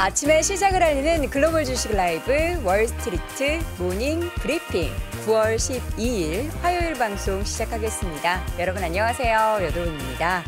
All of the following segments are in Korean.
아침에 시작을 알리는 글로벌 주식 라이브 월스트리트 모닝 브리핑 9월 12일 화요일 방송 시작하겠습니다. 여러분 안녕하세요. 여도훈입니다.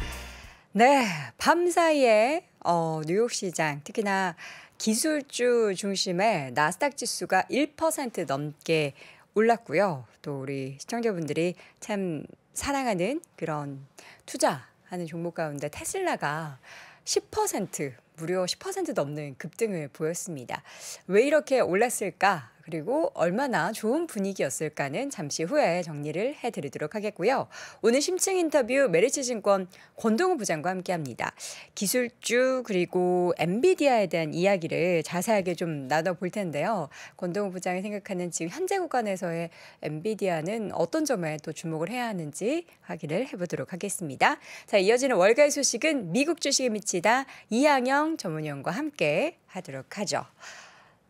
네, 밤 사이에 어, 뉴욕 시장 특히나 기술주 중심의 나스닥 지수가 1% 넘게 올랐고요. 또 우리 시청자분들이 참 사랑하는 그런 투자하는 종목 가운데 테슬라가 10% 무려 10% 넘는 급등을 보였습니다. 왜 이렇게 올랐을까? 그리고 얼마나 좋은 분위기였을까는 잠시 후에 정리를 해드리도록 하겠고요. 오늘 심층 인터뷰 메리츠증권 권동우 부장과 함께합니다. 기술주 그리고 엔비디아에 대한 이야기를 자세하게 좀 나눠볼 텐데요. 권동우 부장이 생각하는 지금 현재 구간에서의 엔비디아는 어떤 점에 또 주목을 해야 하는지 확인을 해보도록 하겠습니다. 자, 이어지는 월가의 소식은 미국 주식에 미치다 이항영 전문위원과 함께 하도록 하죠.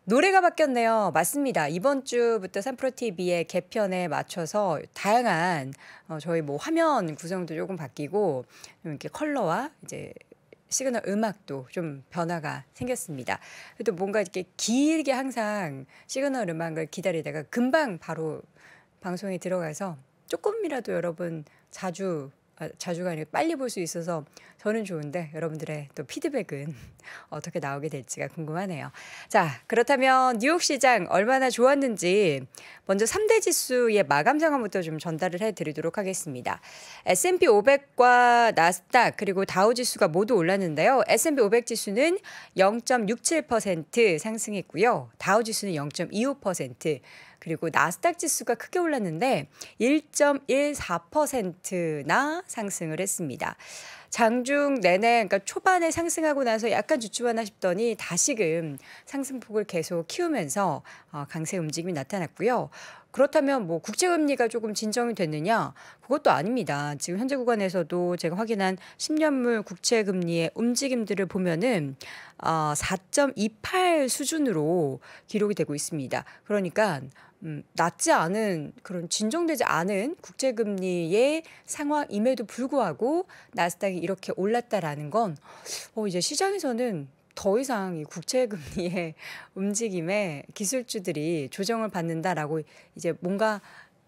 노래가 바뀌었네요. 맞습니다. 이번 주부터 삼프로TV의 개편에 맞춰서 다양한 어, 저희 뭐 화면 구성도 조금 바뀌고 이렇게 컬러와 이제 시그널 음악도 좀 변화가 생겼습니다. 또 뭔가 이렇게 길게 항상 시그널 음악을 기다리다가 금방 바로 방송에 들어가서 조금이라도 여러분 자주 아, 자주가 니고 빨리 볼 수 있어서 저는 좋은데 여러분들의 또 피드백은 어떻게 나오게 될지가 궁금하네요. 자, 그렇다면 뉴욕 시장 얼마나 좋았는지 먼저 3대 지수의 마감 상황부터 좀 전달을 해 드리도록 하겠습니다. S&P 500과 나스닥 그리고 다우 지수가 모두 올랐는데요. S&P 500 지수는 0.67% 상승했고요. 다우 지수는 0.25% 그리고 나스닥 지수가 크게 올랐는데 1.14%나 상승을 했습니다. 장중 내내 그러니까 초반에 상승하고 나서 약간 주춤하나 싶더니 다시금 상승폭을 계속 키우면서 어, 강세 움직임이 나타났고요. 그렇다면 뭐 국제금리가 조금 진정이 됐느냐? 그것도 아닙니다. 지금 현재 구간에서도 제가 확인한 10년물 국채금리의 움직임들을 보면은 4.28 어, 수준으로 기록이 되고 있습니다. 그러니까 음, 낮지 않은 그런 진정되지 않은 국제금리의 상황임에도 불구하고 나스닥이 이렇게 올랐다라는 건 어, 이제 시장에서는 더 이상 이국제금리의 움직임에 기술주들이 조정을 받는다라고 이제 뭔가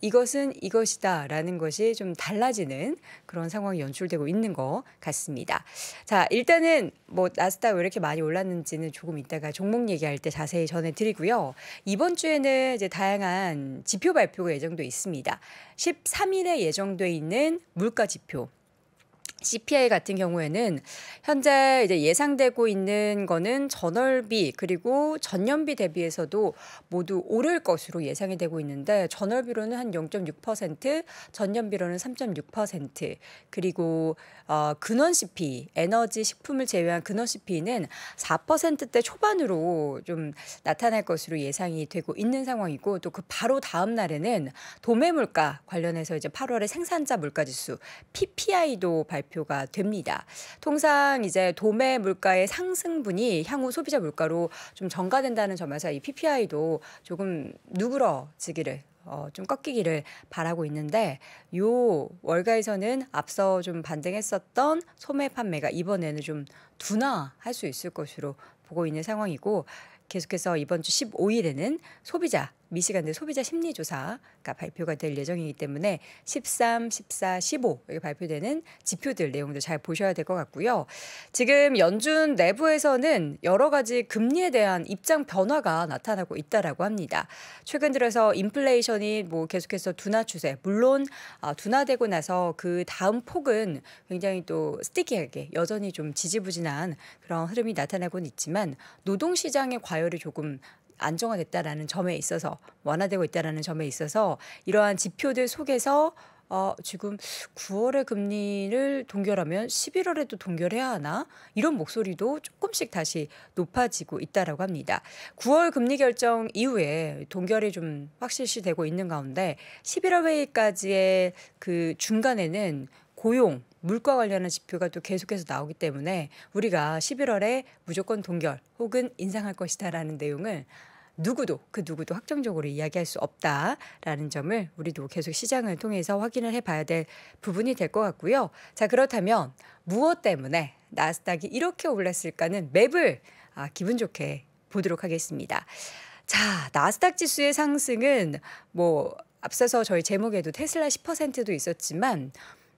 이것은 이것이다 라는 것이 좀 달라지는 그런 상황이 연출되고 있는 것 같습니다. 자, 일단은 뭐 나스닥 왜 이렇게 많이 올랐는지는 조금 이따가 종목 얘기할 때 자세히 전해드리고요. 이번 주에는 이제 다양한 지표 발표가 예정돼 있습니다. 13일에 예정돼 있는 물가 지표 CPI 같은 경우에는 현재 이제 예상되고 있는 거는 전월비 그리고 전년비 대비해서도 모두 오를 것으로 예상이 되고 있는데 전월비로는 한 0.6%, 전년비로는 3.6% 그리고 어, 근원 CP, 에너지 식품을 제외한 근원 CP는 4%대 초반으로 좀 나타날 것으로 예상이 되고 있는 상황이고 또 그 바로 다음 날에는 도매 물가 관련해서 이제 8월에 생산자 물가 지수 PPI도 발표 지표가 됩니다. 통상 이제 도매 물가의 상승분이 향후 소비자 물가로 좀 전가된다는 점에서 이 PPI도 조금 누그러지기를 어, 좀 꺾이기를 바라고 있는데 요 월가에서는 앞서 좀 반등했었던 소매 판매가 이번에는 좀 둔화할 수 있을 것으로 보고 있는 상황이고 계속해서 이번 주 15일에는 소비자 미시간대 소비자 심리조사가 발표가 될 예정이기 때문에 13, 14, 15 여기 발표되는 지표들 내용도 잘 보셔야 될 것 같고요. 지금 연준 내부에서는 여러 가지 금리에 대한 입장 변화가 나타나고 있다라고 합니다. 최근 들어서 인플레이션이 뭐 계속해서 둔화 추세. 물론 아, 둔화되고 나서 그 다음 폭은 굉장히 또 스티키하게 여전히 좀 지지부진한 그런 흐름이 나타나곤 있지만 노동 시장의 과열이 조금 안정화됐다라는 점에 있어서 완화되고 있다라는 점에 있어서 이러한 지표들 속에서 어, 지금 9월에 금리를 동결하면 11월에도 동결해야 하나 이런 목소리도 조금씩 다시 높아지고 있다라고 합니다. 9월 금리 결정 이후에 동결이 좀 확실시 되고 있는 가운데 11월 회의까지의 그 중간에는 고용 물가 관련한 지표가 또 계속해서 나오기 때문에 우리가 11월에 무조건 동결 혹은 인상할 것이다라는 내용을 누구도 그 누구도 확정적으로 이야기할 수 없다라는 점을 우리도 계속 시장을 통해서 확인을 해봐야 될 부분이 될 것 같고요. 자 그렇다면 무엇 때문에 나스닥이 이렇게 올랐을까는 맵을 아, 기분 좋게 보도록 하겠습니다. 자 나스닥 지수의 상승은 뭐 앞서서 저희 제목에도 테슬라 10%도 있었지만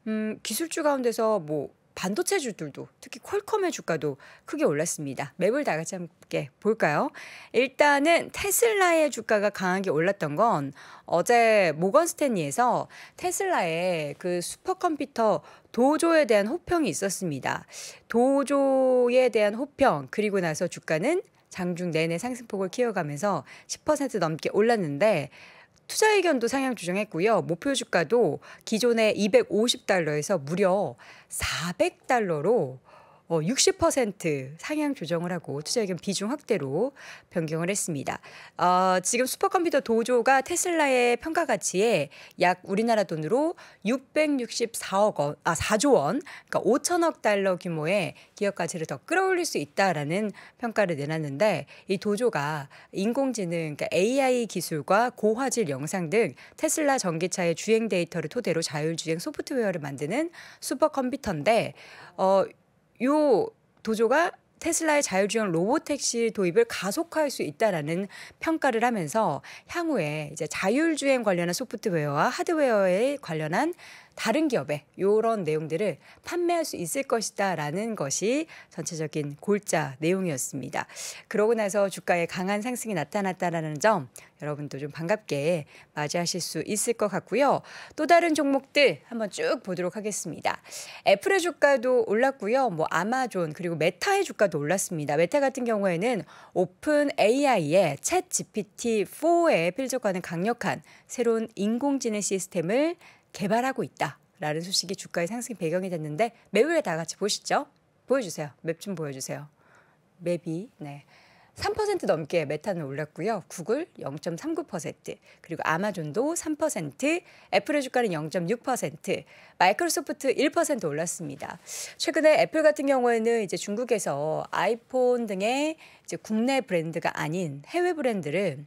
음, 기술주 가운데서 뭐 반도체 주들도 특히 퀄컴의 주가도 크게 올랐습니다. 맵을 다 같이 함께 볼까요? 일단은 테슬라의 주가가 강하게 올랐던 건 어제 모건 스탠리에서 테슬라의 그 슈퍼컴퓨터 도조에 대한 호평이 있었습니다. 도조에 대한 호평 그리고 나서 주가는 장중 내내 상승폭을 키워가면서 10% 넘게 올랐는데 투자 의견도 상향 조정했고요. 목표 주가도 기존의 250달러에서 무려 400달러로 어, 60% 상향 조정을 하고 투자 의견 비중 확대로 변경을 했습니다. 어, 지금 슈퍼컴퓨터 도조가 테슬라의 평가 가치에 약 우리나라 돈으로 664억 원, 아 4조 원, 그러니까 5천억 달러 규모의 기업 가치를 더 끌어올릴 수 있다라는 평가를 내놨는데 이 도조가 인공지능, 그러니까 AI 기술과 고화질 영상 등 테슬라 전기차의 주행 데이터를 토대로 자율주행 소프트웨어를 만드는 슈퍼컴퓨터인데 어. 요 도조가 테슬라의 자율주행 로봇 택시 도입을 가속화할 수 있다라는 평가를 하면서 향후에 이제 자율주행 관련한 소프트웨어와 하드웨어에 관련한 다른 기업에 이런 내용들을 판매할 수 있을 것이다라는 것이 전체적인 골자 내용이었습니다. 그러고 나서 주가에 강한 상승이 나타났다는점 여러분도 좀 반갑게 맞이하실 수 있을 것 같고요. 또 다른 종목들 한번 쭉 보도록 하겠습니다. 애플의 주가도 올랐고요. 뭐 아마존 그리고 메타의 주가도 올랐습니다. 메타 같은 경우에는 오픈 AI의 챗 GPT-4의 필적과는 강력한 새로운 인공지능 시스템을 개발하고 있다라는 소식이 주가의 상승 배경이 됐는데 맵을 다 같이 보시죠. 보여주세요. 맵 좀 보여주세요. 맵이 네. 3% 넘게 메타는 올랐고요. 구글 0.39%, 그리고 아마존도 3%, 애플의 주가는 0.6%, 마이크로소프트 1% 올랐습니다. 최근에 애플 같은 경우에는 이제 중국에서 아이폰 등의 이제 국내 브랜드가 아닌 해외 브랜드를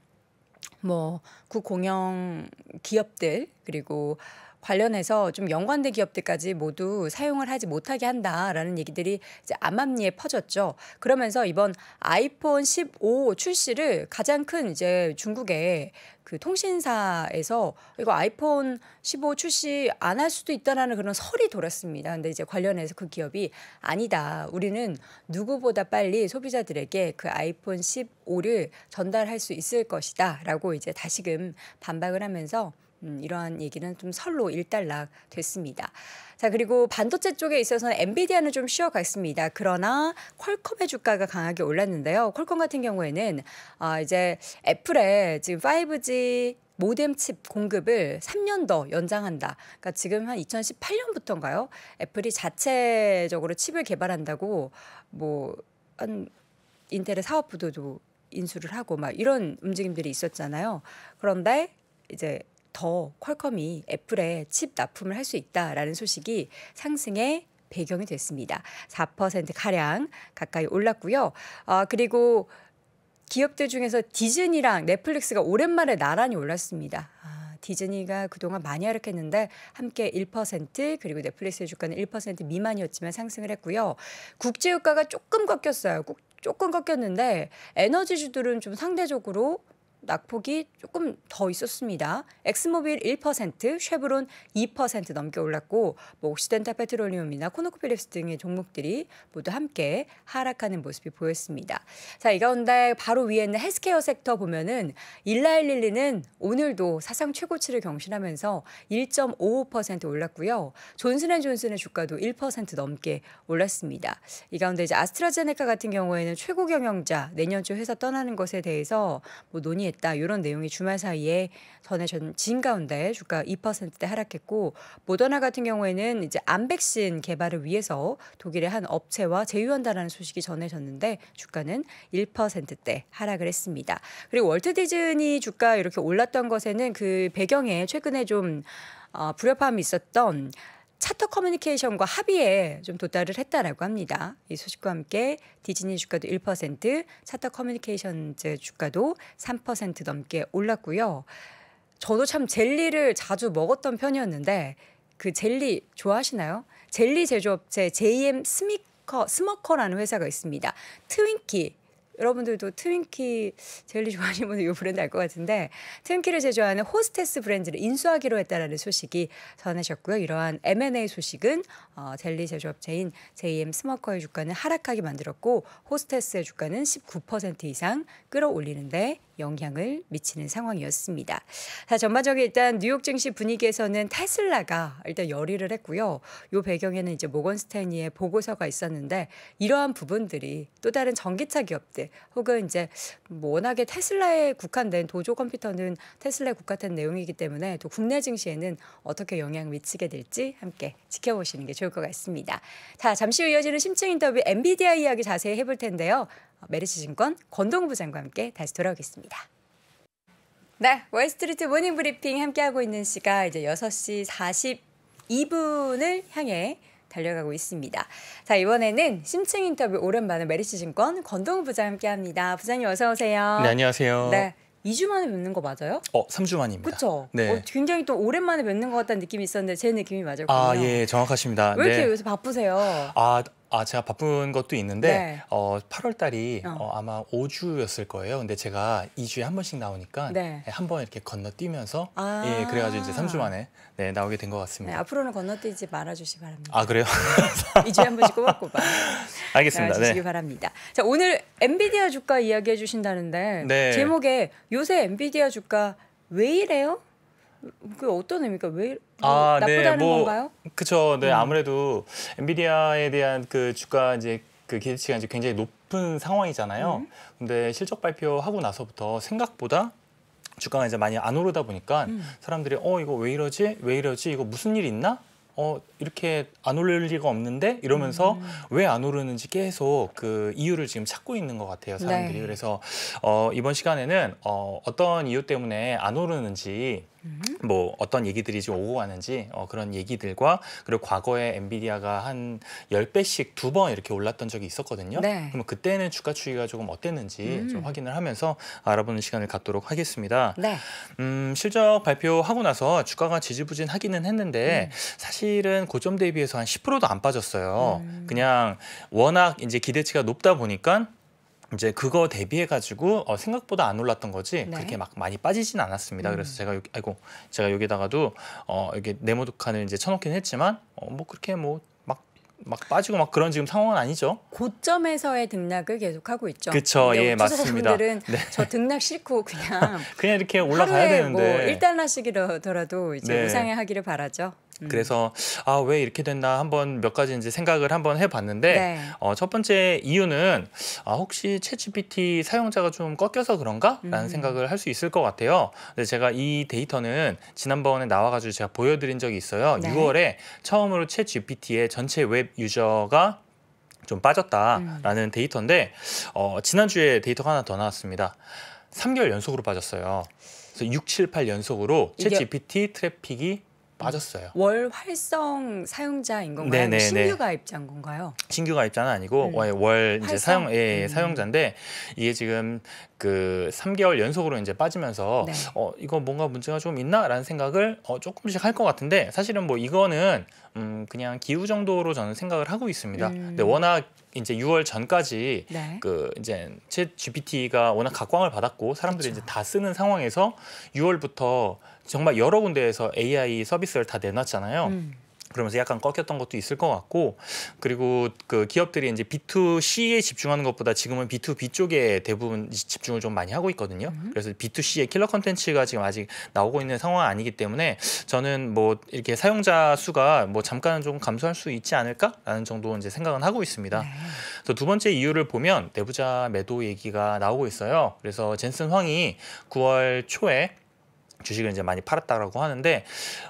뭐 구공영 기업들 그리고 관련해서 좀 연관된 기업들까지 모두 사용을 하지 못하게 한다라는 얘기들이 이제 암암리에 퍼졌죠. 그러면서 이번 아이폰 15 출시를 가장 큰 이제 중국의 그 통신사에서 이거 아이폰 15 출시 안 할 수도 있다라는 그런 설이 돌았습니다. 근데 이제 관련해서 그 기업이 아니다. 우리는 누구보다 빨리 소비자들에게 그 아이폰 15를 전달할 수 있을 것이다라고 이제 다시금 반박을 하면서 음, 이러한 얘기는 좀 설로 일단락 됐습니다. 자 그리고 반도체 쪽에 있어서는 엔비디아는 좀 쉬어갔습니다. 그러나 퀄컴의 주가가 강하게 올랐는데요. 퀄컴 같은 경우에는 아, 이제 애플의 지금 5G 모뎀 칩 공급을 3년 더 연장한다. 그러니까 지금 한 2018년부터인가요? 애플이 자체적으로 칩을 개발한다고 뭐 한 인텔의 사업 부도도 인수를 하고 막 이런 움직임들이 있었잖아요. 그런데 이제 더 퀄컴이 애플에 칩 납품을 할 수 있다라는 소식이 상승에 배경이 됐습니다. 4% 가량 가까이 올랐고요. 아, 그리고 기업들 중에서 디즈니랑 넷플릭스가 오랜만에 나란히 올랐습니다. 아, 디즈니가 그동안 많이 하락했는데 함께 1% 그리고 넷플릭스의 주가는 1% 미만이었지만 상승을 했고요. 국제유가가 조금 꺾였어요. 조금 꺾였는데 에너지주들은 좀 상대적으로 낙폭이 조금 더 있었습니다. 엑스모빌 1%, 쉐브론 2% 넘게 올랐고 뭐 옥시덴타 페트롤리움이나 코노코필립스 등의 종목들이 모두 함께 하락하는 모습이 보였습니다. 자, 이 가운데 바로 위에 있는 헬스케어 섹터 보면은 일라일릴리는 오늘도 사상 최고치를 경신하면서 1.55% 올랐고요. 존슨앤존슨의 주가도 1% 넘게 올랐습니다. 이 가운데 이제 아스트라제네카 같은 경우에는 최고 경영자 내년 주 회사 떠나는 것에 대해서 뭐 논의 동의했다. 이런 내용이 주말 사이에 전해진 가운데 주가 2%대 하락했고 모더나 같은 경우에는 이제 암 백신 개발을 위해서 독일의 한 업체와 제휴한다라는 소식이 전해졌는데 주가는 1%대 하락을 했습니다. 그리고 월트 디즈니 주가 이렇게 올랐던 것에는 그 배경에 최근에 좀 어, 불협화음이 있었던 차터 커뮤니케이션과 합의에 좀 도달을 했다라고 합니다. 이 소식과 함께 디즈니 주가도 1%, 차터 커뮤니케이션제 주가도 3% 넘게 올랐고요. 저도 참 젤리를 자주 먹었던 편이었는데 그 젤리 좋아하시나요? 젤리 제조업체 JM 스미커 스머커라는 회사가 있습니다. 트윙키 여러분들도 트윈키 젤리 좋아하시는 분은 이 브랜드 알 것 같은데 트윈키를 제조하는 호스테스 브랜드를 인수하기로 했다라는 소식이 전해졌고요. 이러한 M&A 소식은 어, 젤리 제조업체인 JM 스머커의 주가는 하락하게 만들었고 호스테스의 주가는 19% 이상 끌어올리는데 영향을 미치는 상황이었습니다. 자, 전반적인 일단 뉴욕 증시 분위기에서는 테슬라가 일단 열의를 했고요. 요 배경에는 이제 모건스탠리의 보고서가 있었는데 이러한 부분들이 또 다른 전기차 기업들 혹은 이제 뭐 워낙에 테슬라에 국한된 도조 컴퓨터는 테슬라에 국한된 내용이기 때문에 또 국내 증시에는 어떻게 영향 미치게 될지 함께 지켜보시는 게 좋을 것 같습니다. 자, 잠시 후 이어지는 심층 인터뷰 엔비디아 이야기 자세히 해볼 텐데요. 메르시증권 권동부 장과 함께 다시 돌아오겠습니다. 네, 월스트리트 모닝 브리핑 함께하고 있는 시각 이제 6시 42분을 향해 달려가고 있습니다. 자, 이번에는 심층 인터뷰 오랜만에 메리시증권 권동 부장 함께합니다. 부장님 어서 오세요. 네, 안녕하세요. 네. 2주 만에 뵙는 거 맞아요? 어, 3주 만입니다. 그렇죠. 네. 어, 굉장히 또 오랜만에 뵙는 것 같다는 느낌이 있었는데 제 느낌이 맞을까요? 아, 예, 정확하십니다. 왜 이렇게 네. 요새 바쁘세요? 아, 아 제가 바쁜 것도 있는데 네. 어 8월 달이 어. 어, 아마 5주였을 거예요. 근데 제가 2주에 한 번씩 나오니까 네. 예, 한번 이렇게 건너뛰면서 아예 그래가지고 이제 3주 만에 네, 나오게 된것 네, 같습니다. 네, 앞으로는 건너뛰지 말아주시 기 바랍니다. 아 그래요? 2주에 한 번씩 꼬박꼬박 알겠습니다. 네. 주시기 바랍니다. 자 오늘 엔비디아 주가 이야기해 주신다는데 네. 제목에 요새 엔비디아 주가 왜 이래요? 그 어떤 의미가 왜 뭐 아, 네, 나쁘다는 네, 뭐, 건가요? 그렇죠. 네, 음. 아무래도 엔비디아에 대한 그 주가 이제 그 기대치가 이제 굉장히 높은 상황이잖아요. 음. 근데 실적 발표하고 나서부터 생각보다 주가가 이제 많이 안 오르다 보니까 음. 사람들이 어 이거 왜 이러지? 왜 이러지? 이거 무슨 일 있나? 어 이렇게 안 오를 리가 없는데 이러면서 음. 왜안 오르는지 계속 그 이유를 지금 찾고 있는 것 같아요 사람들이 네. 그래서 어 이번 시간에는 어 어떤 이유 때문에 안 오르는지 음. 뭐 어떤 얘기들이 지금 오고 가는지 어, 그런 얘기들과 그리고 과거에 엔비디아가 한1 0배씩두 번 이렇게 올랐던 적이 있었거든요. 네. 그러면 그때는 주가 추이가 조금 어땠는지 음. 좀 확인을 하면서 알아보는 시간을 갖도록 하겠습니다. 네. 음, 실적 발표하고 나서 주가가 지지부진하기는 했는데 음. 사실은 고점 대비해서 한 10%도 안 빠졌어요. 음. 그냥 워낙 이제 기대치가 높다 보니까 이제 그거 대비해 가지고 어, 생각보다 안 올랐던 거지 네. 그렇게 막 많이 빠지진 않았습니다. 음. 그래서 제가 여기, 아이고 제가 여기다가도 어여게 네모칸을 이제 쳐놓긴 했지만 어, 뭐 그렇게 뭐 막 막 빠지고 막 그런 지금 상황은 아니죠. 고점에서의 등락을 계속하고 있죠. 그렇죠, 예 맞습니다. 네. 저 등락 싫고 그냥 그냥 이렇게 올라가야 뭐 되는데 뭐 1달러씩이더라도 이제 네. 우상향하기를 바라죠. 음. 그래서 아 왜 이렇게 됐나 한번 몇 가지 이제 생각을 한번 해봤는데 네. 어, 첫 번째 이유는 아, 혹시 챗GPT 사용자가 좀 꺾여서 그런가라는 음. 생각을 할 수 있을 것 같아요. 근데 제가 이 데이터는 지난번에 나와가지고 제가 보여드린 적이 있어요. 네. 6월에 처음으로 챗GPT의 전체 웹 유저가 좀 빠졌다라는 음. 데이터인데 어, 지난주에 데이터가 하나 더 나왔습니다. 3개월 연속으로 빠졌어요. 그래서 6, 7, 8 연속으로 챗 GPT 트래픽이 빠졌어요. 월 활성 사용자인 건가요? 네네, 신규 가입자인 건가요? 신규 가입자는 아니고 음. 월 활성? 사용 예, 예, 음. 사용자인데 이게 지금 그 3개월 연속으로 이제 빠지면서 네. 어 이거 뭔가 문제가 좀 있나라는 생각을 어 조금씩 할 것 같은데 사실은 뭐 이거는 음 그냥 기후 정도로 저는 생각을 하고 있습니다. 음. 근데 워낙 이제 6월 전까지 네. 그 이제 챗 GPT가 워낙 각광을 받았고 사람들이 그렇죠. 이제 다 쓰는 상황에서 6월부터 정말 여러 군데에서 AI 서비스를 다 내놨잖아요. 음. 그러면서 약간 꺾였던 것도 있을 것 같고 그리고 그 기업들이 이제 B2C에 집중하는 것보다 지금은 B2B 쪽에 대부분 집중을 좀 많이 하고 있거든요. 음. 그래서 B2C의 킬러 컨텐츠가 지금 아직 나오고 있는 상황 아니기 때문에 저는 뭐 이렇게 사용자 수가 뭐 잠깐은 좀 감소할 수 있지 않을까라는 정도 이제 생각은 하고 있습니다. 네. 그두 번째 이유를 보면 내부자 매도 얘기가 나오고 있어요. 그래서 젠슨 황이 9월 초에 주식을 이제 많이 팔았다라고 하는데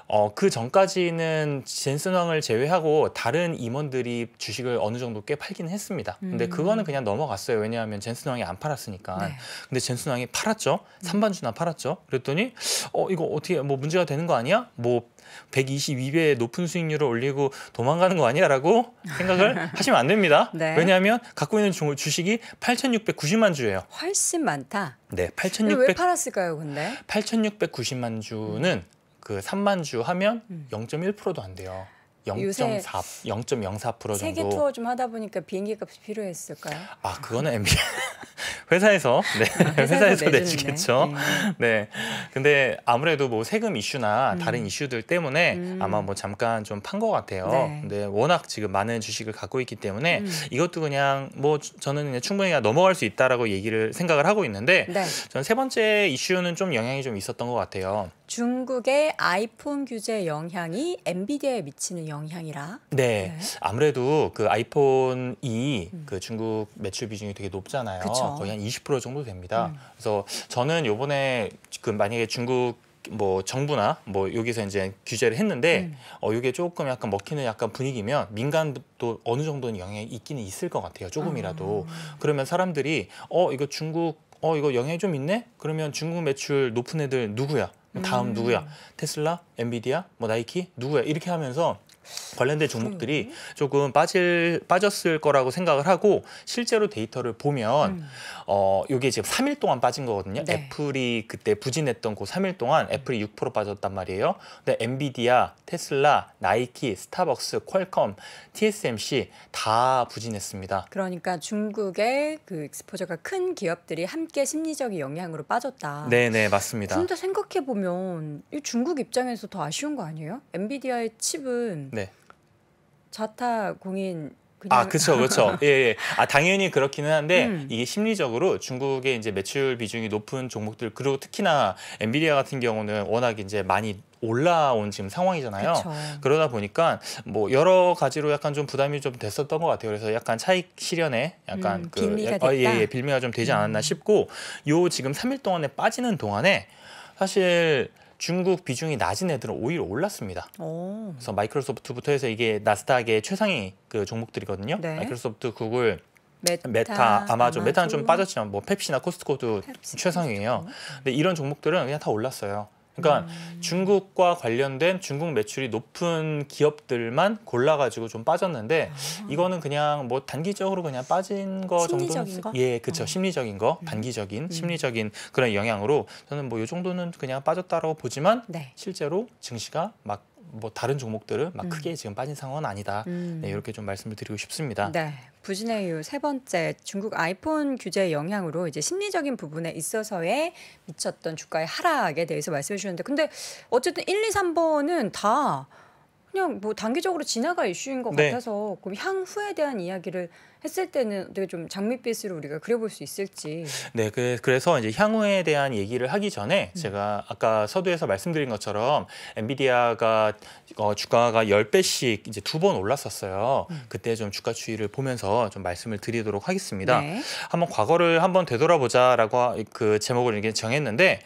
어, 그 전까지는 젠슨 왕을 제외하고 다른 임원들이 주식을 어느 정도 꽤 팔긴 했습니다. 근데 음. 그거는 그냥 넘어갔어요. 왜냐하면 젠슨 왕이 안 팔았으니까. 네. 근데 젠슨 왕이 팔았죠. 3반주나 음. 팔았죠. 그랬더니 어 이거 어떻게 뭐 문제가 되는 거 아니야? 뭐 122배의 높은 수익률을 올리고 도망가는 거 아니야라고 생각을 하시면 안 됩니다. 네. 왜냐하면 갖고 있는 주, 식이 8,690만 주예요. 훨씬 많다. 네, 8,600. 왜 팔았을까요, 근데? 8,690만 주는 음. 그 3만 주 하면 0.1%도 음. 안 돼요. 0.4, 0.04% 정도. 세계 투어 좀 하다 보니까 비행기 값이 필요했을까요? 아, 그거는 MB 회사에서 네, 아, 회사에서 내주겠죠. 네. 네. 근데 아무래도 뭐 세금 이슈나 음. 다른 이슈들 때문에 음. 아마 뭐 잠깐 좀 판 것 같아요. 네. 근데 워낙 지금 많은 주식을 갖고 있기 때문에 음. 이것도 그냥 뭐 저는 충분히 그냥 넘어갈 수 있다라고 얘기를 생각을 하고 있는데 네. 저는 세 번째 이슈는 좀 영향이 좀 있었던 것 같아요. 중국의 아이폰 규제 영향이 엔비디아에 미치는 영향이라. 네, 네. 아무래도 그 아이폰이 음. 그 중국 매출 비중이 되게 높잖아요. 그쵸. 거의 한 20% 정도 됩니다. 음. 그래서 저는 요번에 그 만약에 중국 뭐 정부나 뭐 여기서 이제 규제를 했는데 음. 어 이게 조금 약간 먹히는 약간 분위기면 민간도 어느 정도는 영향이 있기는 있을 것 같아요 조금이라도 아. 그러면 사람들이 어 이거 중국 어 이거 영향이 좀 있네 그러면 중국 매출 높은 애들 누구야 다음 누구야? 음. 테슬라? 엔비디아, 뭐 나이키, 누구야 이렇게 하면서 관련된 종목들이 조금 빠질 빠졌을 거라고 생각을 하고 실제로 데이터를 보면 음. 어 요게 지금 3일 동안 빠진 거거든요. 네. 애플이 그때 부진했던 그 3일 동안 애플이 6% 빠졌단 말이에요. 근데 엔비디아, 테슬라, 나이키, 스타벅스, 퀄컴, TSMC 다 부진했습니다. 그러니까 중국의 그 익스포저가 큰 기업들이 함께 심리적인 영향으로 빠졌다. 네, 네, 맞습니다. 근데 생각해 보면 중국 입장에서 더 아쉬운 거 아니에요? 엔비디아의 칩은 네. 자타 공인 아, 그렇죠, 그렇죠. 예, 예. 아, 당연히 그렇기는 한데 음. 이게 심리적으로 중국의 이제 매출 비중이 높은 종목들 그리고 특히나 엔비디아 같은 경우는 워낙 이제 많이 올라온 지금 상황이잖아요. 그쵸. 그러다 보니까 뭐 여러 가지로 약간 좀 부담이 좀 됐었던 것 같아요. 그래서 약간 차익 실현에 약간 음, 그 빌미가 어, 예, 예, 빌미가 좀 되지 않았나 음. 싶고 요 지금 3일 동안에 빠지는 동안에 사실 중국 비중이 낮은 애들은 오히려 올랐습니다. 오. 그래서 마이크로소프트부터 해서 이게 나스닥의 최상위 그 종목들이거든요. 네. 마이크로소프트, 구글, 메타, 메타 아마존, 메타는 좀 빠졌지만 뭐 펩시나 코스트코도 펩시, 최상위예요. 코스트코. 근데 이런 종목들은 그냥 다 올랐어요. 그러니까 음. 중국과 관련된 중국 매출이 높은 기업들만 골라가지고 좀 빠졌는데 아. 이거는 그냥 뭐 단기적으로 그냥 빠진 거 정도는 거? 예, 그렇죠. 어. 심리적인 거, 음. 단기적인 음. 심리적인 그런 영향으로 저는 뭐 요 정도는 그냥 빠졌다라고 보지만 네. 실제로 증시가 막뭐 다른 종목들은 막 음. 크게 지금 빠진 상황은 아니다. 음. 네, 이렇게 좀 말씀을 드리고 싶습니다. 네. 부진의 이유 세 번째 중국 아이폰 규제의 영향으로 이제 심리적인 부분에 있어서의 미쳤던 주가의 하락에 대해서 말씀해 주셨는데 근데 어쨌든 1, 2, 3번은 다 그냥 뭐 단기적으로 지나갈 이슈인 것 네. 같아서 그럼 향후에 대한 이야기를 했을 때는 어떻게 좀 장밋빛으로 우리가 그려볼 수 있을지. 네, 그, 래서 이제 향후에 대한 얘기를 하기 전에 음. 제가 아까 서두에서 말씀드린 것처럼 엔비디아가 어, 주가가 열배씩 이제 두 번 올랐었어요. 음. 그때 좀 주가 추이를 보면서 좀 말씀을 드리도록 하겠습니다. 네. 한번 과거를 한번 되돌아보자라고 그 제목을 이렇게 정했는데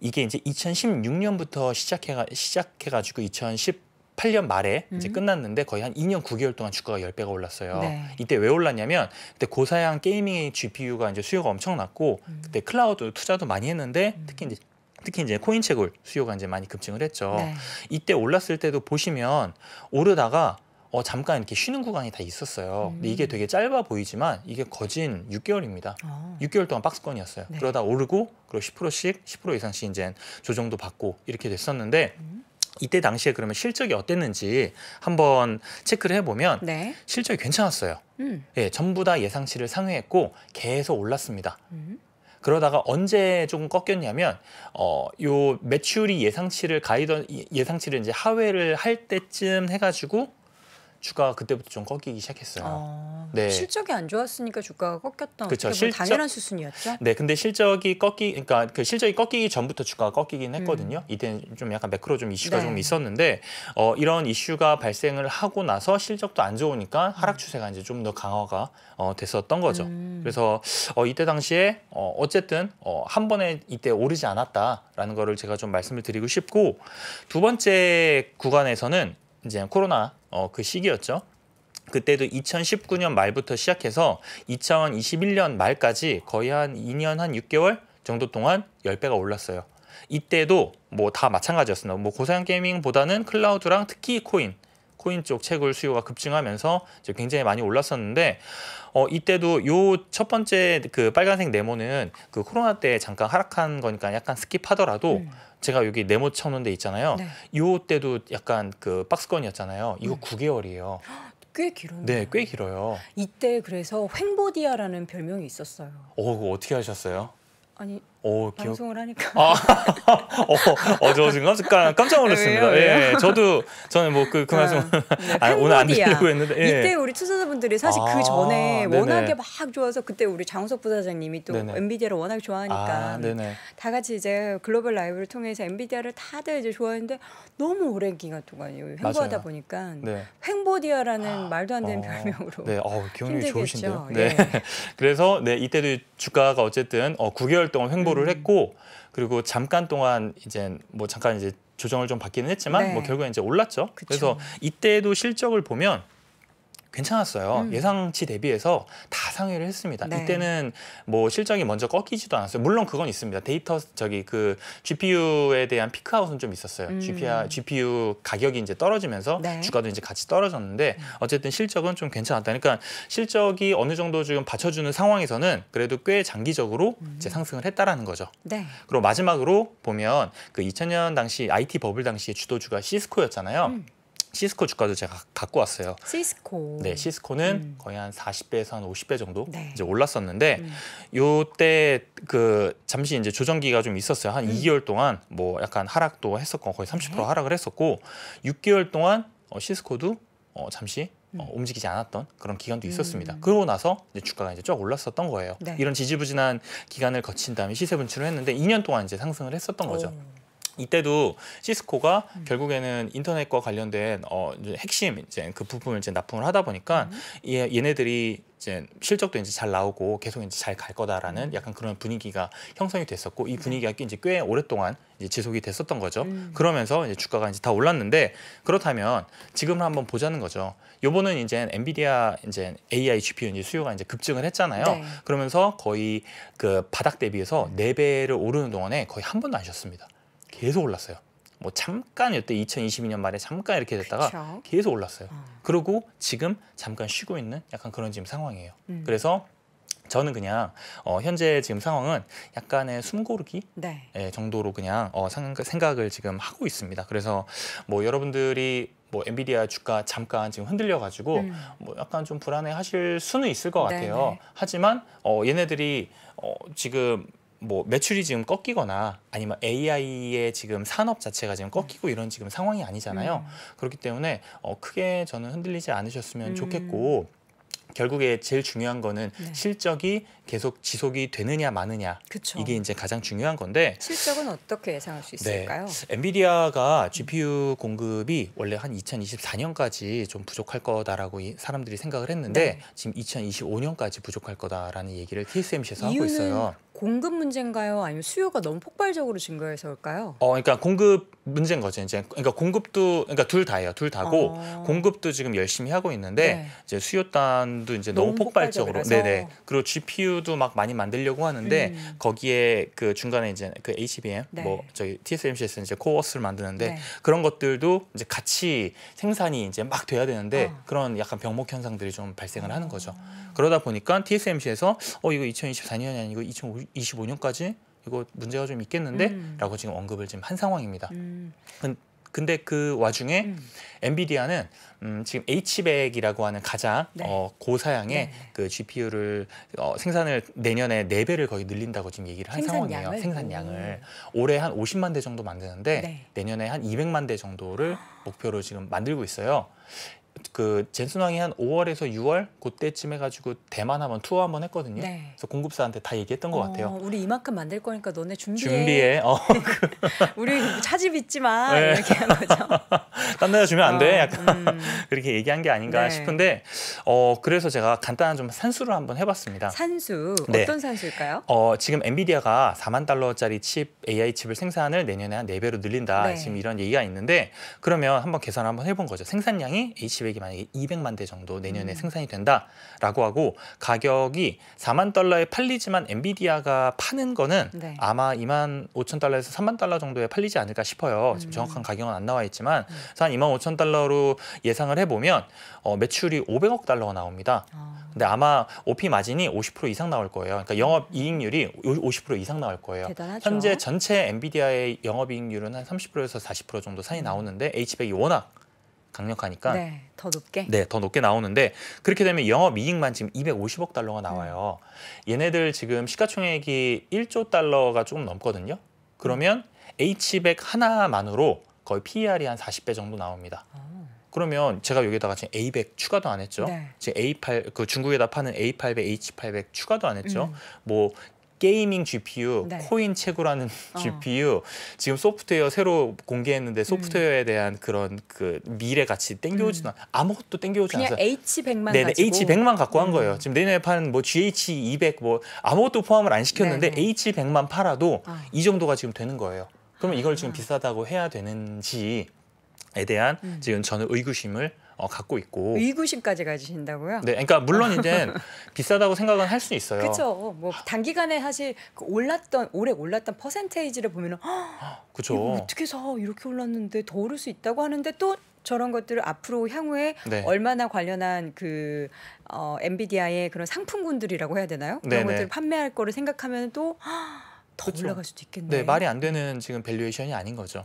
이게 이제 2016년부터 시작해 가 시작해 가지고 2010 2 8년 말에 음. 이제 끝났는데 거의 한 2년 9개월 동안 주가가 10배가 올랐어요. 네. 이때 왜 올랐냐면 그때 고사양 게이밍 GPU가 이제 수요가 엄청 났고 음. 그때 클라우드 투자도 많이 했는데 음. 특히 이제 특히 이제 코인 채굴 수요가 이제 많이 급증을 했죠. 네. 이때 올랐을 때도 보시면 오르다가 어, 잠깐 이렇게 쉬는 구간이 다 있었어요. 음. 근데 이게 음. 되게 짧아 보이지만 이게 거진 6개월입니다. 어. 6개월 동안 박스권이었어요. 네. 그러다 오르고 그리고 10%씩 10% 이상씩 이제 조정도 받고 이렇게 됐었는데 음. 이때 당시에 그러면 실적이 어땠는지 한번 체크를 해보면 네. 실적이 괜찮았어요. 음. 예, 전부 다 예상치를 상회했고 계속 올랐습니다. 음. 그러다가 언제 조금 꺾였냐면 어요 매출이 예상치를 가이던 예, 예상치를 이제 하회를 할 때쯤 해가지고 주가 그때부터 좀 꺾이기 시작했어요. 아, 네. 실적이 안 좋았으니까 주가가 꺾였던 그쵸, 뭐 실적, 당연한 수순이었죠. 네, 근데 실적이 꺾이 그러니까 그 실적이 꺾이기 전부터 주가가 꺾이긴 음. 했거든요. 음. 이때좀 약간 매크로 좀 이슈가 네. 좀 있었는데 어, 이런 이슈가 발생을 하고 나서 실적도 안 좋으니까 음. 하락 추세가 이제 좀 더 강화가 어, 됐었던 거죠. 음. 그래서 어, 이때 당시에 어, 어쨌든 어, 한 번에 이때 오르지 않았다라는 거를 제가 좀 말씀을 드리고 싶고 두 번째 구간에서는 이제 코로나 어, 그 시기였죠. 그때도 2019년 말부터 시작해서 2021년 말까지 거의 한 2년 한 6개월 정도 동안 10배가 올랐어요. 이때도 뭐 다 마찬가지였습니다. 뭐 고사양 게이밍보다는 클라우드랑 특히 코인 코인 쪽 채굴 수요가 급증하면서 이제 굉장히 많이 올랐었는데 어, 이때도 요 첫 번째 그 빨간색 네모는 그 코로나 때 잠깐 하락한 거니까 약간 스킵하더라도 음. 제가 여기 네모 쳐놓은 데 있잖아요. 네. 때도 약간 그 박스권이었잖아요. 이거 네. 9개월이에요. 꽤 길어요. 네, 꽤 길어요. 이때 그래서 횡보디아라는 별명이 있었어요. 어, 그거 어떻게 하셨어요? 아니 오, 어, 방송을 기억... 하니까 아, 어, 어저 지금 깜짝, 깜짝 놀랐습니다. 아, 왜요? 왜요? 예, 저도 저는 뭐 그 그, 그 아, 말씀 네, 아, 오늘 안 드리려고 했는데 예. 이때 우리 투자자분들이 사실 아, 그 전에 아, 네네. 워낙에 막 좋아서 그때 우리 장우석 부사장님이 또 네네. 엔비디아를 워낙 좋아하니까 아, 다 같이 이제 글로벌 라이브를 통해서 엔비디아를 다들 이제 좋아했는데 너무 오랜 기간 동안 횡보하다 맞아요. 보니까 네. 횡보디아라는 말도 안 되는 어, 별명으로 네, 어, 기억력이 좋으신데요. 예. 네. 그래서 네 이때도 주가가 어쨌든 어, 9개월 동안 횡보 시도를 음. 했고 그리고 잠깐 동안 이제 뭐 잠깐 이제 조정을 좀 받기는 했지만 뭐 네. 뭐결국엔 이제 올랐죠. 그쵸. 그래서 이때도 실적을 보면 괜찮았어요. 음. 예상치 대비해서 다 상회를 했습니다. 네. 이때는 뭐 실적이 먼저 꺾이지도 않았어요. 물론 그건 있습니다. 데이터 저기 그 GPU에 대한 피크아웃은 좀 있었어요. 음. GPU, GPU 가격이 이제 떨어지면서 네. 주가도 이제 같이 떨어졌는데 음. 어쨌든 실적은 좀 괜찮았다. 그러니까 실적이 어느 정도 지금 받쳐주는 상황에서는 그래도 꽤 장기적으로 음. 이제 상승을 했다라는 거죠. 네. 그리고 마지막으로 보면 그 2000년 당시 IT 버블 당시의 주도주가 시스코였잖아요. 음. 시스코 주가도 제가 갖고 왔어요. 시스코. 네, 시스코는 음. 거의 한 40배에서 한 50배 정도 네. 이제 올랐었는데 음. 요때 그 잠시 이제 조정기가 좀 있었어요. 한 음. 2개월 동안 뭐 약간 하락도 했었고 거의 30% 네. 하락을 했었고 6개월 동안 어, 시스코도 어, 잠시 어, 음. 움직이지 않았던 그런 기간도 음. 있었습니다. 음. 그러고 나서 이제 주가가 이제 쭉 올랐었던 거예요. 네. 이런 지지부진한 기간을 거친 다음에 시세 분출을 했는데 2년 동안 이제 상승을 했었던 거죠. 오. 이때도 시스코가 음. 결국에는 인터넷과 관련된 어 이제 핵심 이제 그 부품을 이제 납품을 하다 보니까 음. 얘, 얘네들이 이제 실적도 이제 잘 나오고 계속 이제 잘 갈 거다라는 음. 약간 그런 분위기가 형성이 됐었고 이 네. 분위기가 이제 꽤 오랫동안 이제 지속이 됐었던 거죠. 음. 그러면서 이제 주가가 이제 다 올랐는데 그렇다면 지금 한번 보자는 거죠. 요번은 이제 엔비디아 이제 AI GPU 이제 수요가 이제 급증을 했잖아요. 네. 그러면서 거의 그 바닥 대비해서 네배를 오르는 동안에 거의 한 번도 안 쉬었습니다. 계속 올랐어요. 뭐 잠깐 이때 2022년 말에 잠깐 이렇게 됐다가 그쵸? 계속 올랐어요. 어. 그리고 지금 잠깐 쉬고 있는 약간 그런 지금 상황이에요. 음. 그래서 저는 그냥 어, 현재 지금 상황은 약간의 숨고르기 네. 예, 정도로 그냥 어, 생각을 지금 하고 있습니다. 그래서 뭐 여러분들이 뭐 엔비디아 주가 잠깐 지금 흔들려 가지고 음. 뭐 약간 좀 불안해 하실 수는 있을 것 네, 같아요. 네네. 하지만 어, 얘네들이 어, 지금 뭐 매출이 지금 꺾이거나 아니면 AI의 지금 산업 자체가 지금 꺾이고 이런 지금 상황이 아니잖아요. 음. 그렇기 때문에 어, 크게 저는 흔들리지 않으셨으면 음. 좋겠고 결국에 제일 중요한 거는 네. 실적이 계속 지속이 되느냐 마느냐 그쵸. 이게 이제 가장 중요한 건데 실적은 어떻게 예상할 수 네. 있을까요? 네. 엔비디아가 GPU 공급이 원래 한 2024년까지 좀 부족할 거다라고 사람들이 생각을 했는데 네. 지금 2025년까지 부족할 거다라는 얘기를 TSMC에서 하고 있어요. 공급 문제인가요? 아니면 수요가 너무 폭발적으로 증가해서일까요? 어, 그러니까 공급 문제인 거죠. 이제 그러니까 공급도 그러니까 둘 다예요. 둘 다고 아. 공급도 지금 열심히 하고 있는데 네. 이제 수요단도 이제 너무, 너무 폭발적으로 네네. 그리고 GPU도 막 많이 만들려고 하는데 음. 거기에 그 중간에 이제 그 HBM 네. 뭐 저희 TSMC에서 이제 코어스를 만드는데 네. 그런 것들도 이제 같이 생산이 이제 막 돼야 되는데 아. 그런 약간 병목 현상들이 좀 발생을 하는 거죠. 아. 그러다 보니까 TSMC에서 어 이거 2024년이 아니고 2050 2025년까지 이거 문제가 좀 있겠는데라고 음. 지금 언급을 지금 한 상황입니다. 음. 근데 그 와중에 음. 엔비디아는 음, 지금 H백이라고 하는 가장 네. 어, 고사양의 네. 그 GPU를 어, 생산을 내년에 4배를 거의 늘린다고 지금 얘기를 한 생산량을? 상황이에요. 생산량을. 오. 올해 한 50만 대 정도 만드는데 네. 내년에 한 200만 대 정도를 목표로 지금 만들고 있어요. 그 젠순왕이 한 5월에서 6월 그때쯤 해가지고 대만 한번 투어 한번 했거든요. 네. 그래서 공급사한테 다 얘기했던 것 어, 같아요. 우리 이만큼 만들 거니까 너네 준비해. 준비해. 어. 그 우리 차집 있지만 네. 이렇게 한 거죠. 딴 데다 주면 안 돼. 어, 약간 음. 그렇게 얘기한 게 아닌가 네. 싶은데 어 그래서 제가 간단한 좀 산수를 한번 해봤습니다. 산수 네. 어떤 산수일까요? 어 지금 엔비디아가 4만 달러짜리 칩 AI 칩을 생산을 내년에 한 4배로 늘린다. 네. 지금 이런 얘기가 있는데 그러면 한번 계산 한번 해본 거죠. 생산량이 이 매출액이 만약에 200만 대 정도 내년에 음. 생산이 된다라고 하고 가격이 4만 달러에 팔리지만 엔비디아가 파는 거는 네. 아마 2만 5천 달러에서 3만 달러 정도에 팔리지 않을까 싶어요. 지금 음. 정확한 가격은 안 나와 있지만 음. 한 2만 5천 달러로 예상을 해보면 어, 매출이 500억 달러가 나옵니다. 어. 근데 아마 OP 마진이 50% 이상 나올 거예요. 그러니까 영업 이익률이 50% 이상 나올 거예요. 대단하죠. 현재 전체 엔비디아의 영업 이익률은 한 30%에서 40% 정도 사이 나오는데 H백이 워낙 강력하니까 네, 더 높게 네, 더 높게 나오는데 그렇게 되면 영업 이익만 지금 250억 달러가 나와요. 음. 얘네들 지금 시가총액이 1조 달러가 조금 넘거든요. 그러면 H100 하나만으로 거의 PER이 한 40배 정도 나옵니다. 오. 어. 그러면 제가 여기다가 지금 A100 추가도 안 했죠. 네. 지금 A8 그 중국에다 파는 A800, H800 추가도 안 했죠. 음. 뭐 게이밍 GPU, 네. 코인 채굴하는 어. GPU, 지금 소프트웨어 새로 공개했는데 음. 소프트웨어에 음. 대한 그런 그 미래 같이 땡겨오지는 음. 아무것도 땡겨오지 않아요 그냥 H100만 네네, 가지고 H100만 갖고 한 음. 거예요. 지금 내년에 파는 뭐 GH200 뭐 아무것도 포함을 안 시켰는데 네네. H100만 팔아도 아. 이 정도가 지금 되는 거예요. 그러면 이걸 지금 아. 비싸다고 해야 되는지에 대한 음. 지금 저는 의구심을 어, 갖고 있고 의구심까지 가지신다고요? 네, 그러니까 물론 이제 비싸다고 생각은 할 수 있어요. 그렇죠. 뭐 단기간에 사실 그 올랐던 올해 올랐던 퍼센테이지를 보면은 그렇죠. 어떻게 서 이렇게 올랐는데 더 오를 수 있다고 하는데 또 저런 것들을 앞으로 향후에 네. 얼마나 관련한 그 어, 엔비디아의 그런 상품군들이라고 해야 되나요? 그런 네, 네. 것들 판매할 거를 생각하면 또 더 올라갈 수도 있겠네. 네, 말이 안 되는 지금 밸류에이션이 아닌 거죠.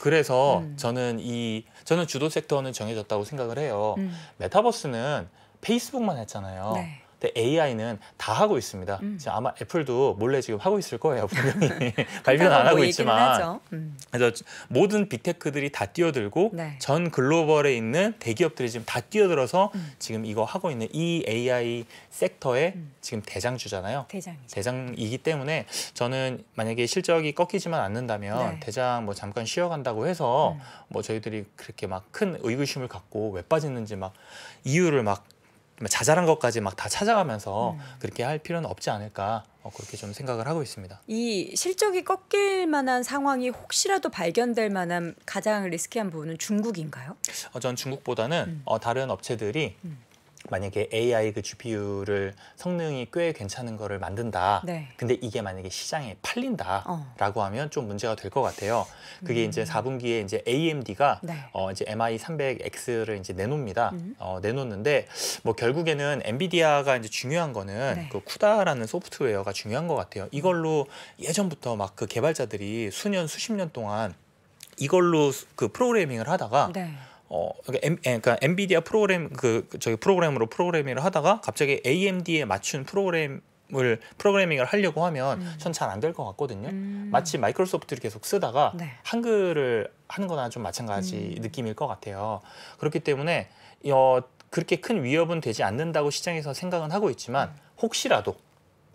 그래서 음. 저는 이 저는 주도 섹터는 정해졌다고 생각을 해요. 음. 메타버스는 페이스북만 했잖아요. 네. 근데 네, AI는 다 하고 있습니다. 음. 지금 아마 애플도 몰래 지금 하고 있을 거예요. 분명히 발표는 안 하고 있지만. 음. 그래서 모든 빅테크들이 다 뛰어들고 네. 전 글로벌에 있는 대기업들이 지금 다 뛰어들어서 음. 지금 이거 하고 있는 이 AI 섹터의 음. 지금 대장주잖아요. 대장 대장이기 때문에 저는 만약에 실적이 꺾이지만 않는다면 네. 대장 뭐 잠깐 쉬어간다고 해서 음. 뭐 저희들이 그렇게 막 큰 의구심을 갖고 왜 빠졌는지 막 이유를 막뭐 자잘한 것까지 막 다 찾아가면서 음. 그렇게 할 필요는 없지 않을까 어, 그렇게 좀 생각을 하고 있습니다. 이 실적이 꺾일 만한 상황이 혹시라도 발견될 만한 가장 리스키한 부분은 중국인가요? 어, 전 중국보다는 음. 어, 다른 업체들이 음. 만약에 AI 그 GPU를 성능이 꽤 괜찮은 거를 만든다. 네. 근데 이게 만약에 시장에 팔린다라고 어. 하면 좀 문제가 될 것 같아요. 그게 음. 이제 4분기에 이제 AMD가 네. 어, 이제 MI 300X를 이제 내놓습니다. 음. 어, 내놓는데 뭐 결국에는 엔비디아가 이제 중요한 거는 네. 그 쿠다라는 소프트웨어가 중요한 것 같아요. 이걸로 예전부터 막 그 개발자들이 수년 수십 년 동안 이걸로 그 프로그래밍을 하다가 네. 어 엠, 그러니까, 그러니까 엔비디아 프로그램 그, 그 저기 프로그램으로 프로그래밍을 하다가 갑자기 AMD에 맞춘 프로그램 을 프로그래밍을 하려고 하면 음. 전잘 안 될 것 같거든요. 음. 마치 마이크로소프트를 계속 쓰다가 네. 한글을 하는거나 좀 마찬가지 음. 느낌일 것 같아요. 그렇기 때문에 어, 그렇게 큰 위협은 되지 않는다고 시장에서 생각은 하고 있지만 음. 혹시라도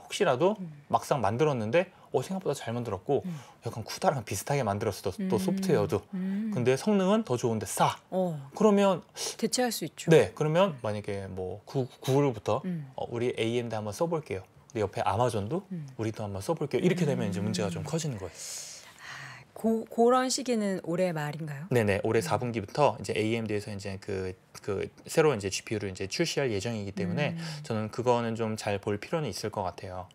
혹시라도 음. 막상 만들었는데 어, 생각보다 잘 만들었고 음. 약간 쿠다랑 비슷하게 만들었어 또, 또 음. 소프트웨어도 음. 근데 성능은 더 좋은데 싸 어. 그러면 대체할 수 있죠 네 그러면 음. 만약에 뭐 구, 9월부터 음. 어, 우리 AM도 한번 써볼게요 근데 옆에 아마존도 우리도 한번 써볼게요 이렇게 되면 이제 문제가 좀 커지는 거예요 아, 고, 그런 시기는 올해 말인가요? 네네 올해 네. 4분기부터 이제 AMD에서 이제 그, 그 새로운 이제 GPU를 이제 출시할 예정이기 때문에 음. 저는 그거는 좀 잘 볼 필요는 있을 것 같아요.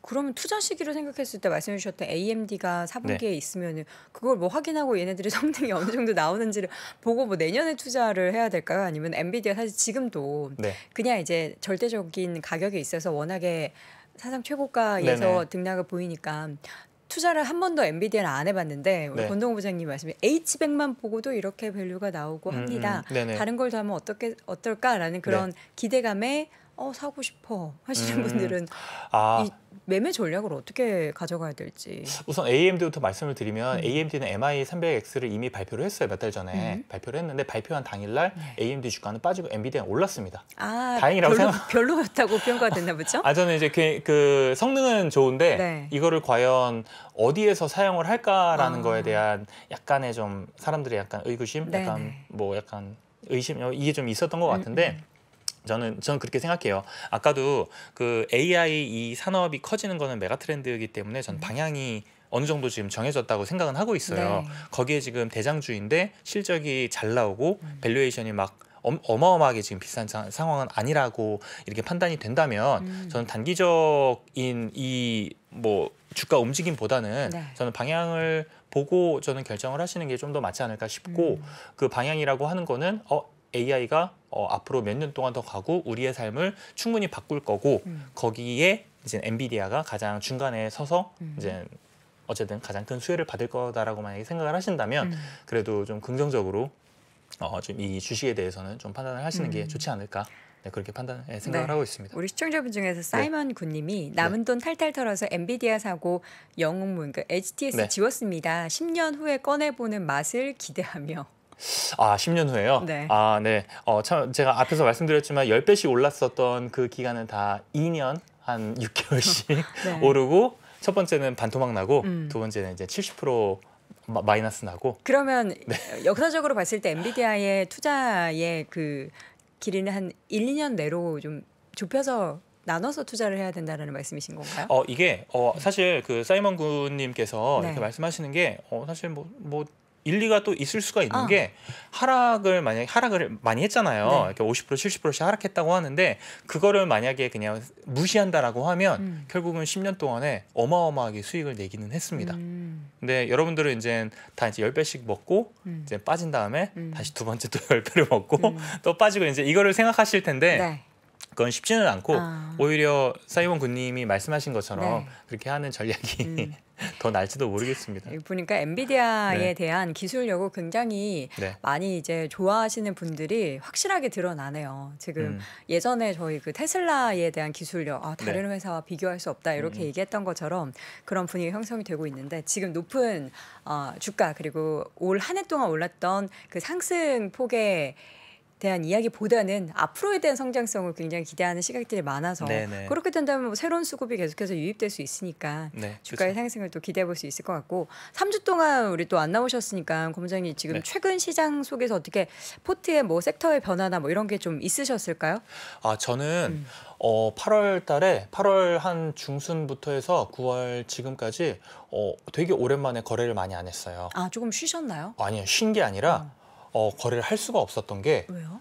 그러면 투자 시기로 생각했을 때 말씀해 주셨던 AMD가 4분기에 네. 있으면은 그걸 뭐 확인하고 얘네들이 성능이 어느 정도 나오는지를 보고 뭐 내년에 투자를 해야 될까요? 아니면 엔비디아 사실 지금도 네. 그냥 이제 절대적인 가격에 있어서 워낙에 사상 최고가에서 네네. 등락을 보이니까 투자를 한 번도 엔비디아를 안 해봤는데 우리 네. 권동호 부장님 말씀에 H100만 보고도 이렇게 밸류가 나오고 음, 합니다. 음. 다른 걸더 하면 어떻게 어떨까라는 그런 네. 기대감에 어 사고 싶어 하시는 음. 분들은 아. 이 매매 전략을 어떻게 가져가야 될지 우선 AMD부터 말씀을 드리면 음. AMD는 MI 300X를 이미 발표를 했어요 몇 달 전에 음. 발표를 했는데 발표한 당일날 네. AMD 주가는 빠지고 엔비디아는 올랐습니다. 아 다행이라고 별로, 생각. 별로 같다고 평가됐나 보죠? 아 저는 이제 그, 그 성능은 좋은데 네. 이거를 과연 어디에서 사용을 할까라는 아. 거에 대한 약간의 좀 사람들의 약간 의구심, 네, 약간 네. 뭐 약간 의심 이게 좀 있었던 것 음, 같은데. 음, 저는 저는 그렇게 생각해요. 아까도 그 AI 이 산업이 커지는 거는 메가 트렌드이기 때문에 전 음. 방향이 어느 정도 지금 정해졌다고 생각은 하고 있어요. 네. 거기에 지금 대장주인데 실적이 잘 나오고 음. 밸류에이션이 막 어마어마하게 지금 비싼 상황은 아니라고 이렇게 판단이 된다면 음. 저는 단기적인 이 뭐 주가 움직임보다는 네. 저는 방향을 보고 저는 결정을 하시는 게 좀 더 맞지 않을까 싶고 음. 그 방향이라고 하는 거는 어 AI가 어, 앞으로 몇 년 동안 더 가고 우리의 삶을 충분히 바꿀 거고 음. 거기에 이제 엔비디아가 가장 중간에 서서 음. 이제 어쨌든 가장 큰 수혜를 받을 거다라고 만약에 생각을 하신다면 음. 그래도 좀 긍정적으로 어, 좀이 주식에 대해서는 좀 판단을 하시는 게 음. 좋지 않을까 네, 그렇게 판단 예, 네. 생각을 네. 하고 있습니다. 우리 시청자분 중에서 네. 사이먼 네. 군님이 남은 네. 돈 탈탈 털어서 엔비디아 사고 영웅문 그 HTS 지웠습니다. 10년 후에 꺼내보는 맛을 기대하며 아, 10년 후에요? 네. 아, 네. 어, 참 제가 앞에서 말씀드렸지만 10배씩 올랐었던 그 기간은 다 2년 한 6개월씩 네. 오르고 첫 번째는 반토막 나고 음. 두 번째는 이제 70% 마, 마이너스 나고 그러면 네. 역사적으로 봤을 때 엔비디아의 투자의 그 길이는 한 1, 2년 내로 좀 좁혀서 나눠서 투자를 해야 된다는 라 말씀이신 건가요? 어 이게 어 사실 그 사이먼 군님께서 네. 이렇게 말씀하시는 게어 사실 뭐뭐 뭐, 뭐 일리가 또 있을 수가 있는 어. 게 하락을 만약에 하락을 많이 했잖아요. 네. 이렇게 50% 70%씩 하락했다고 하는데 그거를 만약에 그냥 무시한다라고 하면 음. 결국은 10년 동안에 어마어마하게 수익을 내기는 했습니다. 음. 근데 여러분들은 이제 다 이제 10배씩 먹고 음. 이제 빠진 다음에 음. 다시 두 번째 또 10배를 먹고 음. 또 빠지고 이제 이거를 생각하실 텐데 네. 그건 쉽지는 않고 아. 오히려 사이먼 군님이 말씀하신 것처럼 네. 그렇게 하는 전략이 음. 더 날지도 모르겠습니다. 보니까 엔비디아에 네. 대한 기술 요구 굉장히 네. 많이 이제 좋아하시는 분들이 확실하게 드러나네요. 지금 음. 예전에 저희 그 테슬라에 대한 기술력 아, 다른 네. 회사와 비교할 수 없다 이렇게 음. 얘기했던 것처럼 그런 분위기 형성이 되고 있는데 지금 높은 어, 주가 그리고 올 한 해 동안 올랐던 그 상승 폭의 대한 이야기보다는 앞으로에 대한 성장성을 굉장히 기대하는 시각들이 많아서 네네. 네. 그렇게 된다면 뭐 새로운 수급이 계속해서 유입될 수 있으니까 네, 주가의 그쵸. 그렇죠. 상승을 또 기대해 볼 수 있을 것 같고 3주 동안 우리 또 안 나오셨으니까 검장이 지금 네. 최근 시장 속에서 어떻게 포트의 뭐 섹터의 변화나 뭐 이런 게 좀 있으셨을까요? 아 저는 음. 어, 8월 달에 8월 한 중순부터 해서 9월 지금까지 어, 되게 오랜만에 거래를 많이 안 했어요. 아, 조금 쉬셨나요? 아니요. 쉰 게 아니라 음. 어, 거래를 할 수가 없었던 게 왜요?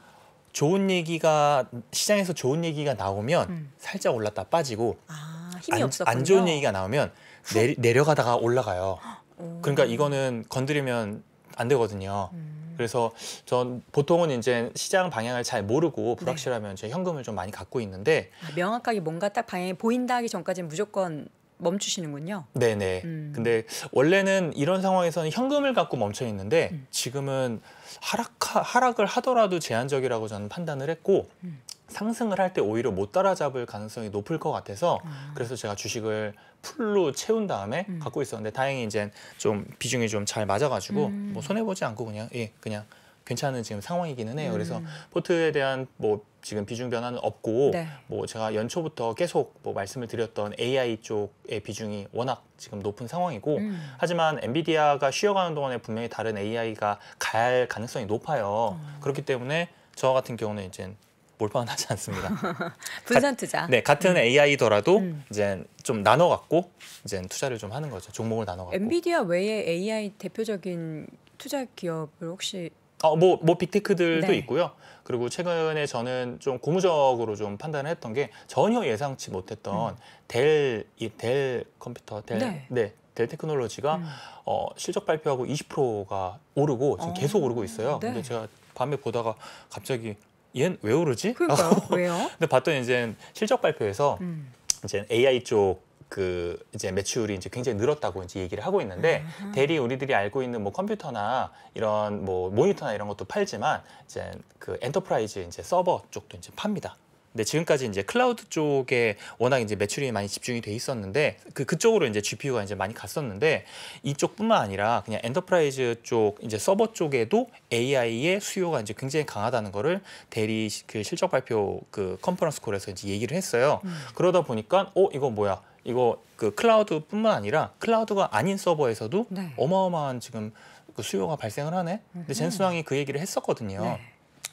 좋은 얘기가 시장에서 좋은 얘기가 나오면 음. 살짝 올랐다 빠지고 아, 힘이 안, 안 좋은 얘기가 나오면 내, 내려가다가 올라가요. 오. 그러니까 이거는 건드리면 안 되거든요. 음. 그래서 전 보통은 이제 시장 방향을 잘 모르고 네. 불확실하면 네. 제 현금을 좀 많이 갖고 있는데 아, 명확하게 뭔가 딱 방향이 보인다 하기 전까지는 무조건 멈추시는군요. 네네. 음. 근데 원래는 이런 상황에서는 현금을 갖고 멈춰 있는데 음. 지금은 하락 하락을 하더라도 제한적이라고 저는 판단을 했고 음. 상승을 할 때 오히려 못 따라잡을 가능성이 높을 것 같아서 아. 그래서 제가 주식을 풀로 채운 다음에 음. 갖고 있었는데 다행히 이제 좀 비중이 좀 잘 맞아가지고 음. 뭐 손해 보지 않고 그냥 예 그냥 괜찮은 지금 상황이기는 해요. 그래서 음. 포트에 대한 뭐 지금 비중 변화는 없고 네. 뭐 제가 연초부터 계속 뭐 말씀을 드렸던 AI 쪽의 비중이 워낙 지금 높은 상황이고 음. 하지만 엔비디아가 쉬어가는 동안에 분명히 다른 AI가 갈 가능성이 높아요. 음. 그렇기 때문에 저 같은 경우는 이제 몰빵 하지 않습니다. 분산 투자. 가, 네, 같은 음. AI더라도 음. 이제 좀 나눠 갖고 이제 투자를 좀 하는 거죠. 종목을 나눠 갖고. 엔비디아 외에 AI 대표적인 투자 기업을 혹시 어, 뭐, 뭐 빅테크들도 네. 있고요. 그리고 최근에 저는 좀 고무적으로 좀 판단을 했던 게 전혀 예상치 못했던 음. 델, 이 델 컴퓨터, 델, 네. 네. 델 테크놀로지가 음. 어, 실적 발표하고 20%가 오르고 지금 어. 계속 오르고 있어요. 네. 근데 제가 밤에 보다가 갑자기 얘왜 오르지? 그러니까요. 왜요? 근데 봤더니 이제 실적 발표에서 음. 이제 AI 쪽그 이제 매출이 이제 굉장히 늘었다고 이제 얘기를 하고 있는데 음 대리 우리들이 알고 있는 뭐 컴퓨터나 이런 뭐 모니터나 이런 것도 팔지만 이제 그 엔터프라이즈 이제 서버 쪽도 이제 팝니다. 근데 지금까지 이제 클라우드 쪽에 워낙 이제 매출이 많이 집중이 돼 있었는데 그 그쪽으로 이제 GPU가 이제 많이 갔었는데 이쪽뿐만 아니라 그냥 엔터프라이즈 쪽 이제 서버 쪽에도 AI의 수요가 이제 굉장히 강하다는 거를 대리 그 실적 발표 그 컨퍼런스 콜에서 이제 얘기를 했어요. 음. 그러다 보니까 어 이거 뭐야? 이거 그 클라우드뿐만 아니라 클라우드가 아닌 서버에서도 네. 어마어마한 지금 그 수요가 발생을 하네. 근데 음. 젠수왕이 그 얘기를 했었거든요. 네.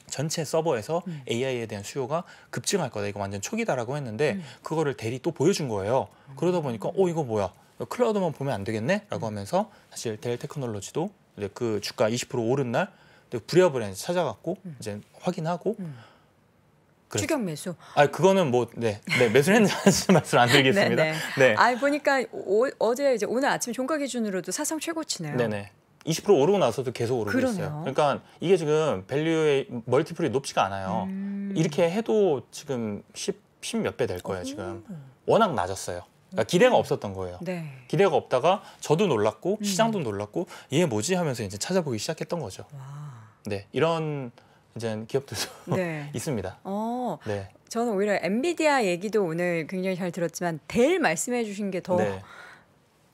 전체 서버에서 음. AI에 대한 수요가 급증할 거다. 이거 완전 초기다라고 했는데 음. 그거를 대리 또 보여준 거예요. 음. 그러다 보니까 어 이거 뭐야? 클라우드만 보면 안 되겠네라고 음. 하면서 사실 델 테크놀로지도 이제 그 주가 20% 오른 날 부랴부랴 찾아갔고 음. 이제 확인하고 그래. 추격 매수. 아 그거는 뭐네 네, 네 매수 했는지 말씀 안 드리겠습니다. 네아 네. 네. 보니까 오, 어제 이제 오늘 아침 종가 기준으로도 사상 최고치네요. 네네. 20% 오르고 나서도 계속 오르고 그러네요. 있어요. 그러니까 이게 지금 밸류의 멀티플이 높지가 않아요. 음... 이렇게 해도 지금 10, 몇 배 될 거예요, 지금. 워낙 낮았어요. 그러니까 음. 기대가 없었던 거예요. 네. 기대가 없다가 저도 놀랐고 시장도 음. 놀랐고 이 뭐지 하면서 이제 찾아보기 시작했던 거죠. 와. 네, 이런 이제 기업들도 네. 있습니다. 어, 네. 저는 오히려 엔비디아 얘기도 오늘 굉장히 잘 들었지만 델 말씀해 주신 게더 네.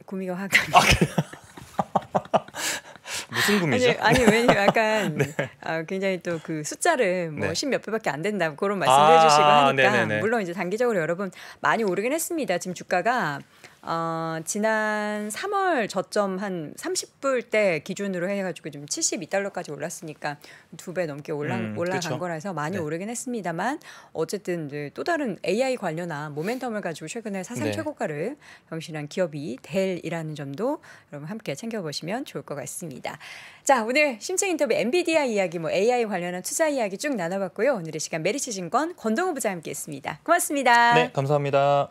고미가 확 아, 무슨 구미죠? 아니, 아니 왜냐 약간 네. 아, 굉장히 또 그 숫자를 뭐십몇 네. 배밖에 안 된다 그런 말씀도 아~ 주시고 하니까 네네네. 물론 이제 단기적으로 여러분 많이 오르긴 했습니다. 지금 주가가 어, 지난 3월 저점 한 30불 때 기준으로 해가지고 좀금 72달러까지 올랐으니까 두 배 넘게 올라, 음, 올라간 그쵸? 거라서 많이 네. 오르긴 했습니다만 어쨌든 이제 또 다른 AI 관련한 모멘텀을 가지고 최근에 사상 네. 최고가를 경신한 기업이 델이라는 점도 여러분 함께 챙겨보시면 좋을 것 같습니다. 자 오늘 심층 인터뷰 엔비디아 이야기 뭐 AI 관련한 투자 이야기 쭉 나눠봤고요. 오늘의 시간 메리츠 증권 권동우 부자 함께했습니다. 고맙습니다. 네 감사합니다.